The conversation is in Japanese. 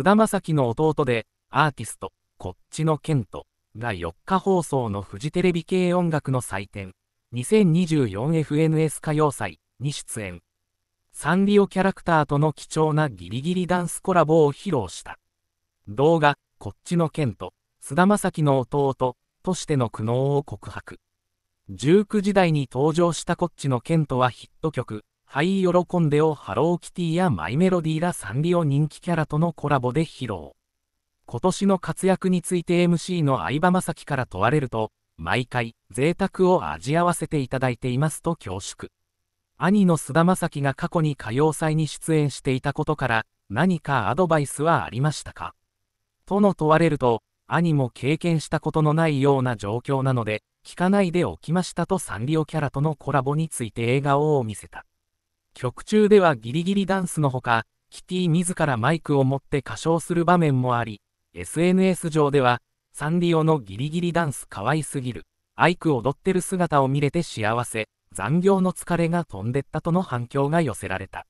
菅田将暉の弟で、アーティスト、こっちのケントが4日放送のフジテレビ系音楽の祭典、2024FNS 歌謡祭に出演。サンリオキャラクターとの貴重なギリギリダンスコラボを披露した。動画、こっちのケント、菅田将暉の弟としての苦悩を告白。19時代に登場したこっちのケントはヒット曲、はい喜んでをハローキティやマイメロディーらサンリオ人気キャラとのコラボで披露。今年の活躍について MC の相葉雅紀から問われると、毎回、贅沢を味合わせていただいていますと恐縮。兄の菅田将暉が過去に歌謡祭に出演していたことから、何かアドバイスはありましたかとの問われると、兄も経験したことのないような状況なので、聞かないでおきましたとサンリオキャラとのコラボについて笑顔を見せた。曲中ではギリギリダンスのほか、キティ自らマイクを持って歌唱する場面もあり、SNS 上では、サンリオのギリギリダンス可愛すぎる、アイク踊ってる姿を見れて幸せ、残業の疲れが飛んでったとの反響が寄せられた。